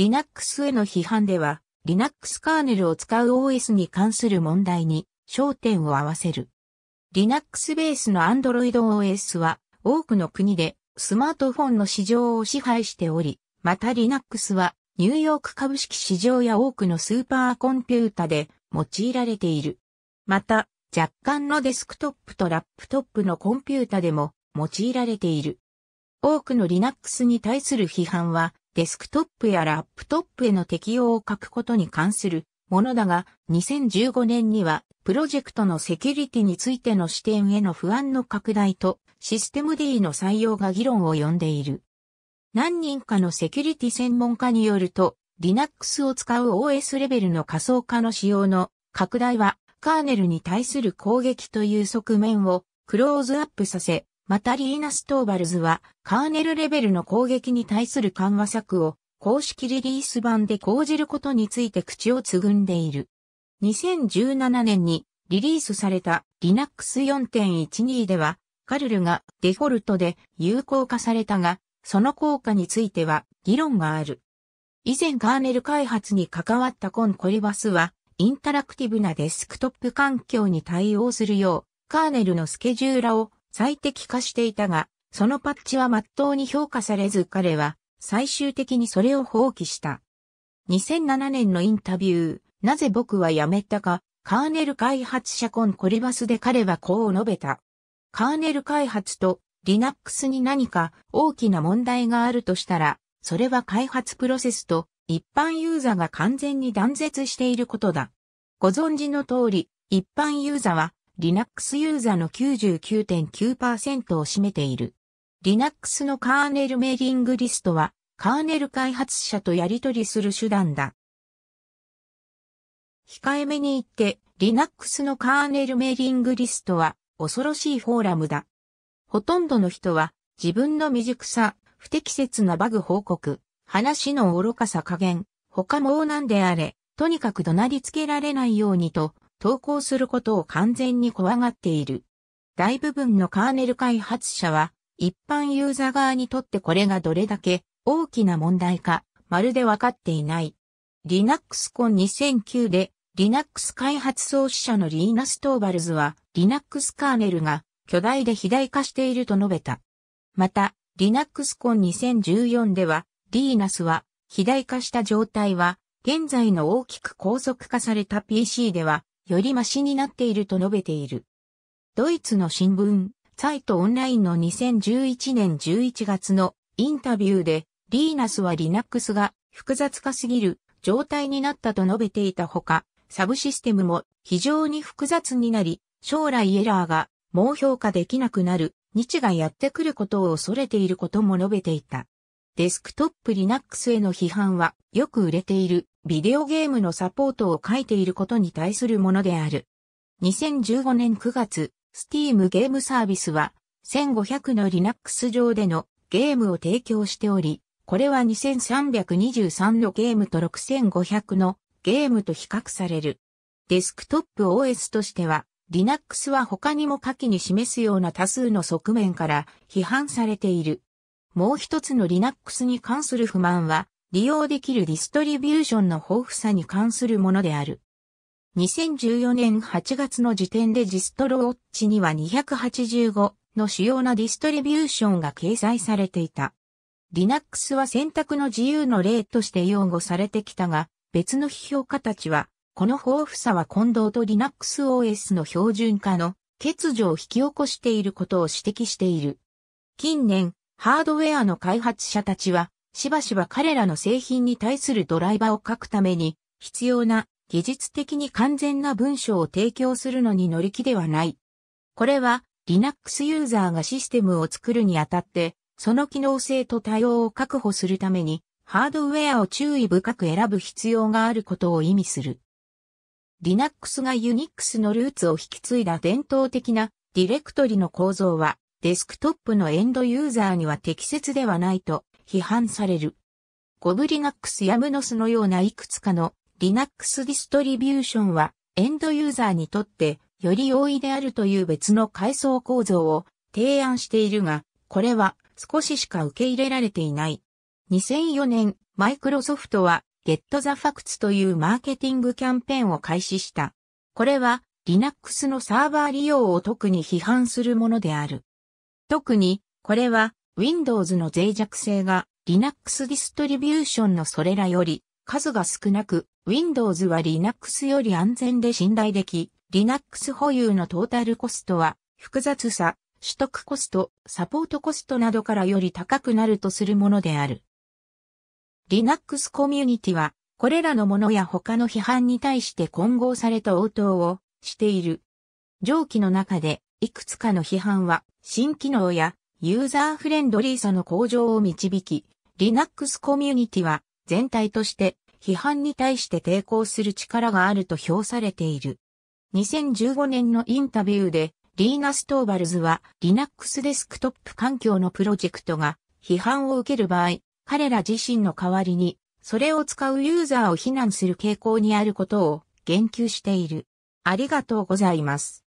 Linux への批判では、Linux カーネルを使う OS に関する問題に焦点を合わせる。Linux ベースの Android OS は多くの国でスマートフォンの市場を支配しており、また Linux はニューヨーク株式市場や多くのスーパーコンピュータで用いられている。また、若干のデスクトップとラップトップのコンピュータでも用いられている。多くの Linux に対する批判は、デスクトップやラップトップへの適用を書くことに関するものだが、2015年にはプロジェクトのセキュリティについての視点への不安の拡大とシステム D の採用が議論を呼んでいる。何人かのセキュリティ専門家によると、Linux を使う OS レベルの仮想化の使用の拡大はカーネルに対する攻撃という側面をクローズアップさせ、またリーナ・ストーバルズは、カーネルレベルの攻撃に対する緩和策を、公式リリース版で講じることについて口をつぐんでいる。2017年にリリースされた Linux 4.12では、カルルがデフォルトで有効化されたが、その効果については議論がある。以前カーネル開発に関わったコンコリバスは、インタラクティブなデスクトップ環境に対応するよう、カーネルのスケジューラを最適化していたが、そのパッチは真っ当に評価されず彼は最終的にそれを放棄した。2007年のインタビュー、なぜ僕は辞めたか、カーネル開発者コンコリバスで彼はこう述べた。カーネル開発と Linux に何か大きな問題があるとしたら、それは開発プロセスと一般ユーザーが完全に断絶していることだ。ご存知の通り、一般ユーザーは Linux ユーザーの99.9%を占めている。Linux のカーネルメーリングリストは、カーネル開発者とやり取りする手段だ。控えめに言って、Linux のカーネルメーリングリストは恐ろしいフォーラムだ。ほとんどの人は自分の未熟さ、不適切なバグ報告、話の愚かさ加減、他もなんであれ、とにかく怒鳴りつけられないようにと投稿することを完全に怖がっている。大部分のカーネル開発者は、一般ユーザー側にとってこれがどれだけ大きな問題か、まるでわかっていない。LinuxCon 2009で、Linux 開発創始者のリーナス・トーバルズは、Linux カーネルが巨大で肥大化していると述べた。また、LinuxCon 2014では、リーナスは、肥大化した状態は、現在の大きく高速化された PC では、よりマシになっていると述べている。ドイツの新聞、サイトオンラインの2011年11月のインタビューで、リーナスは Linux が複雑化すぎる状態になったと述べていたほか、サブシステムも非常に複雑になり、将来エラーがもう評価できなくなる、日がやってくることを恐れていることも述べていた。デスクトップ Linux への批判はよく売れているビデオゲームのサポートを書いていることに対するものである。2015年9月、Steam ゲームサービスは、1500の Linux 上でのゲームを提供しており、これは2323のゲームと6500のゲームと比較される。デスクトップ OS としては、Linux は他にも下記に示すような多数の側面から批判されている。もう一つの Linux に関する不満は、利用できるディストリビューションの豊富さに関するものである。2014年8月の時点でジストロウォッチには285の主要なディストリビューションが掲載されていた。Linux は選択の自由の例として擁護されてきたが、別の批評家たちは、この豊富さは混同と LinuxOS の標準化の欠如を引き起こしていることを指摘している。近年、ハードウェアの開発者たちは、しばしば彼らの製品に対するドライバーを書くために、必要な技術的に完全な文章を提供するのに乗り気ではない。これは Linux ユーザーがシステムを作るにあたって、その機能性と多様を確保するために、ハードウェアを注意深く選ぶ必要があることを意味する。Linux が Unix のルーツを引き継いだ伝統的なディレクトリの構造は、デスクトップのエンドユーザーには適切ではないと批判される。ゴブリナックスやムノスのようないくつかの Linux ディストリビューションはエンドユーザーにとってより容易であるという別の階層構造を提案しているが、これは少ししか受け入れられていない。2004年、マイクロソフトは Get the Facts というマーケティングキャンペーンを開始した。これは Linux のサーバー利用を特に批判するものである。特に、これは Windows の脆弱性が Linux ディストリビューションのそれらより数が少なく、Windows は Linux より安全で信頼でき、Linux 保有のトータルコストは複雑さ、取得コスト、サポートコストなどからより高くなるとするものである。Linux コミュニティは、これらのものや他の批判に対して混合された応答をしている。上記の中で、いくつかの批判は、新機能やユーザーフレンドリーさの向上を導き、Linux コミュニティは全体として批判に対して抵抗する力があると評されている。2015年のインタビューで、リーナ・ストーバルズは Linux デスクトップ環境のプロジェクトが批判を受ける場合、彼ら自身の代わりに、それを使うユーザーを非難する傾向にあることを言及している。ありがとうございます。